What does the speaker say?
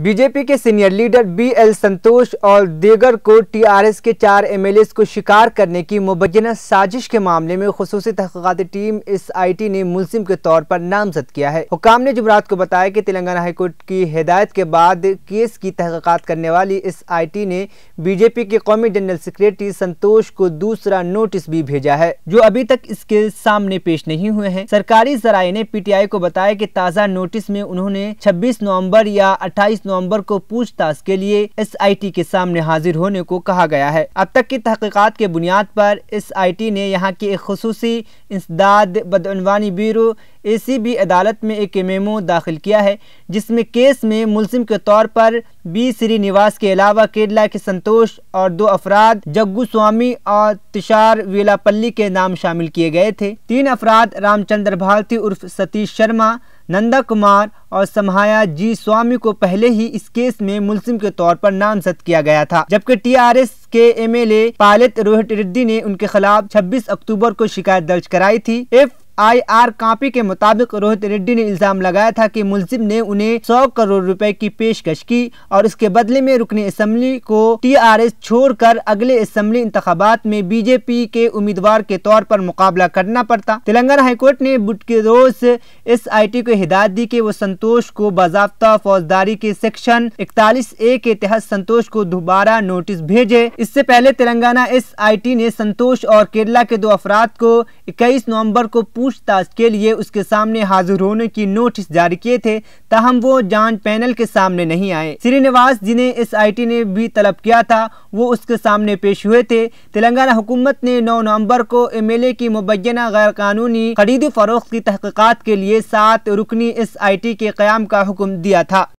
BJP के senior leader B L Santosh और देगर को टीआरएस के चार एमएलए को शिकार करने की मुबैना साजिश के मामले में खसूस तहकती टीम एस टी ने मुलिम के तौर पर नामजद किया है हुकाम ने जुमरात को बताया कि तेलंगाना हाईकोर्ट की हिदायत के बाद केस की तहकीकत करने वाली एस टी ने बीजेपी के कौमी जनरल सेक्रेटरी संतोष को दूसरा नोटिस भी भेजा है जो अभी तक इसके सामने पेश नहीं हुए हैं सरकारी जराये ने आई को बताया की ताज़ा नोटिस में उन्होंने छब्बीस नवम्बर या अट्ठाईस नवंबर को पूछताछ के लिए एसआईटी के सामने हाजिर होने को कहा गया है अब तक की तहकीकत के बुनियाद पर एसआईटी ने यहाँ की एक खसूसी इंसदाद बदनवानी ब्यूरो एसीबी अदालत में एक मेमो दाखिल किया है जिसमें केस में मुलजिम के तौर पर बी श्रीनिवास के अलावा केरला के संतोष और दो अफराद जग्गू स्वामी और तुषार वेलापल्ली के नाम शामिल किए गए थे तीन अफराद रामचंद्र भारती उर्फ सतीश शर्मा नंदा कुमार और समहाया जी स्वामी को पहले ही इस केस में मुलसिम के तौर पर नामजद किया गया था जबकि टीआरएस के एमएलए पायलट रोहित रेड्डी ने उनके खिलाफ 26 अक्टूबर को शिकायत दर्ज कराई थी एफ आर कॉपी के मुताबिक रोहित रेड्डी ने इल्जाम लगाया था कि मुलजिम ने उन्हें सौ करोड़ रुपए की पेशकश की और इसके बदले में रुकने असम्बली को टीआरएस छोड़कर अगले असम्बली इंतबात में बीजेपी के उम्मीदवार के तौर पर मुकाबला करना पड़ता तेलंगाना हाईकोर्ट ने बुट के रोज एस आई टी को हिदायत दी की वो संतोष को बाजाबता फौजदारी के सेक्शन इकतालीस ए के तहत संतोष को दोबारा नोटिस भेजे इससे पहले तेलंगाना एस आई टी ने संतोष और केरला के दो अफराद को इक्कीस नवम्बर को पूरी पूछताछ के लिए उसके सामने हाजिर होने की नोटिस जारी किए थे तहम वो जांच पैनल के सामने नहीं आए श्रीनिवास जिन्हें एस टी ने भी तलब किया था वो उसके सामने पेश हुए थे तेलंगाना हुकूमत ने नौ नवम्बर को एम एल ए की मुबैना गैर कानूनी खरीद फरोख्त की तहकीकत के लिए सात रुकनी एस आई टी के क्याम का हुक्म दिया था